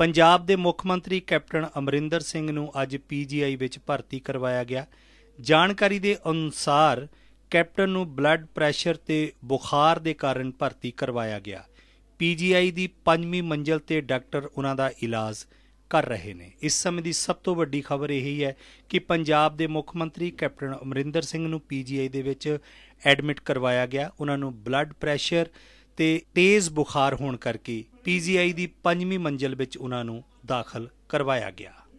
ਪੰਜਾਬ ਦੇ ਮੁੱਖ ਮੰਤਰੀ ਕੈਪਟਨ ਅਮਰਿੰਦਰ ਸਿੰਘ ਨੂੰ ਅੱਜ ਪੀਜੀਆਈ ਵਿੱਚ ਭਰਤੀ ਕਰਵਾਇਆ ਗਿਆ ਜਾਣਕਾਰੀ ਦੇ ਅਨੁਸਾਰ ਕੈਪਟਨ ਨੂੰ ਬਲੱਡ ਪ੍ਰੈਸ਼ਰ ਤੇ ਬੁਖਾਰ ਦੇ ਕਾਰਨ ਭਰਤੀ ਕਰਵਾਇਆ ਗਿਆ ਪੀਜੀਆਈ ਦੀ 5ਵੀਂ ਮੰਜ਼ਲ ਤੇ ਡਾਕਟਰ ਉਹਨਾਂ ਦਾ ਇਲਾਜ ਕਰ ਰਹੇ ਨੇ ਇਸ ਸਮੇਂ ਦੀ ਸਭ ਤੋਂ ਵੱਡੀ ਖਬਰ ਇਹ ਹੀ ਹੈ ਕਿ ਪੰਜਾਬ ਦੇ ਮੁੱਖ ਮੰਤਰੀ ਕੈਪਟਨ ਅਮਰਿੰਦਰ ਸਿੰਘ ਨੂੰ ਪੀਜੀਆਈ ਦੇ ਵਿੱਚ ਐਡਮਿਟ ਕਰਵਾਇਆ ਗਿਆ ਉਹਨਾਂ ਨੂੰ ਬਲੱਡ ਪ੍ਰੈਸ਼ਰ ਤੇ ਤੇਜ਼ ਬੁਖਾਰ ਹੋਣ ਕਰਕੇ ਪੀਜੀਆਈ ਦੀ 5ਵੀਂ ਮੰਜ਼ਲ ਵਿੱਚ ਉਹਨਾਂ ਨੂੰ ਦਾਖਲ ਕਰਵਾਇਆ ਗਿਆ